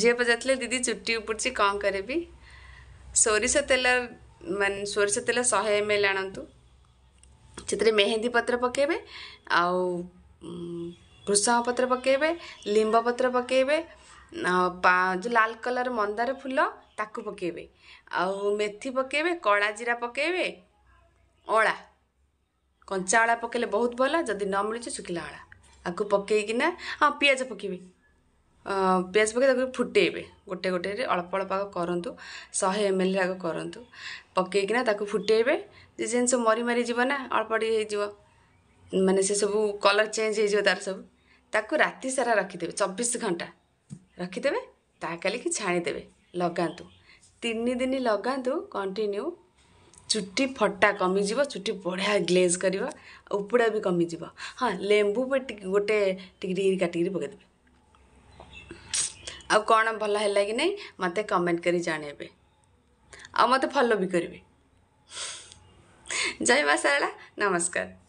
ଝିଅ ପଚାରିଥିଲେ ଦିଦି ଚୁଟି ଉପୁଡ଼ୁଛି କ'ଣ କରିବି ସୋରିଷ ତେଲ ମାନେ ସୋରିଷ ତେଲ ଶହେ ଏମ୍ ଏଲ୍ ଆଣନ୍ତୁ ସେଥିରେ ମେହେନ୍ଦୀ ପତ୍ର ପକାଇବେ ଆଉ ଭୃଷଙ୍ଗ ପତ୍ର ପକାଇବେ ଲିମ୍ବ ପତ୍ର ପକାଇବେ ଯେଉଁ ଲାଲ କଲର୍ ମନ୍ଦାର ଫୁଲ ତାକୁ ପକାଇବେ ଆଉ ମେଥି ପକାଇବେ କଳା ଜିରା ପକାଇବେ ଅଳା କଞ୍ଚା ଅଳା ପକାଇଲେ ବହୁତ ଭଲ ଯଦି ନ ମିଳୁଛି ଶୁଖିଲା ଅଳା ଆକୁ ପକାଇକିନା ହଁ ପିଆଜ ପକାଇବେ ପିଆଜ ପକାଇ ତାକୁ ଫୁଟେଇବେ ଗୋଟେ ଗୋଟେରେ ଅଳ୍ପ ଅଳ୍ପ ଆଗ କରନ୍ତୁ ଶହେ ଏମ୍ ଏଲ୍ ଆଗ କରନ୍ତୁ ପକାଇକିନା ତାକୁ ଫୁଟେଇବେ ଯେ ଜିନିଷ ମରି ମାରିଯିବ ନା ଅଳ୍ପ ଟିକେ ହେଇଯିବ ମାନେ ସେସବୁ କଲର୍ ଚେଞ୍ଜ ହେଇଯିବ ତା'ର ସବୁ ତାକୁ ରାତି ସାରା ରଖିଦେବେ ଚବିଶ ଘଣ୍ଟା ରଖିଦେବେ ତା କାଲିକି ଛାଣିଦେବେ ଲଗାନ୍ତୁ ତିନି ଦିନ ଲଗାନ୍ତୁ କଣ୍ଟିନ୍ୟୁ ଚୁଟି ଫଟା କମିଯିବ ଚୁଟି ବଢ଼ିଆ ଗ୍ଲେଜ୍ କରିବ ଉପୁଡ଼ା ବି କମିଯିବ ହଁ ଲେମ୍ବୁ ଗୋଟେ ଟିକେ ଟିକେ କାଟିକିରି ପକାଇଦେବେ ଆଉ କ'ଣ ଭଲ ହେଲା କି ନାହିଁ ମୋତେ କମେଣ୍ଟ କରି ଜଣାଇବେ ଆଉ ମୋତେ ଫଲୋ ବି କରିବେ ଜୟ ମା ଶାରଳା ନମସ୍କାର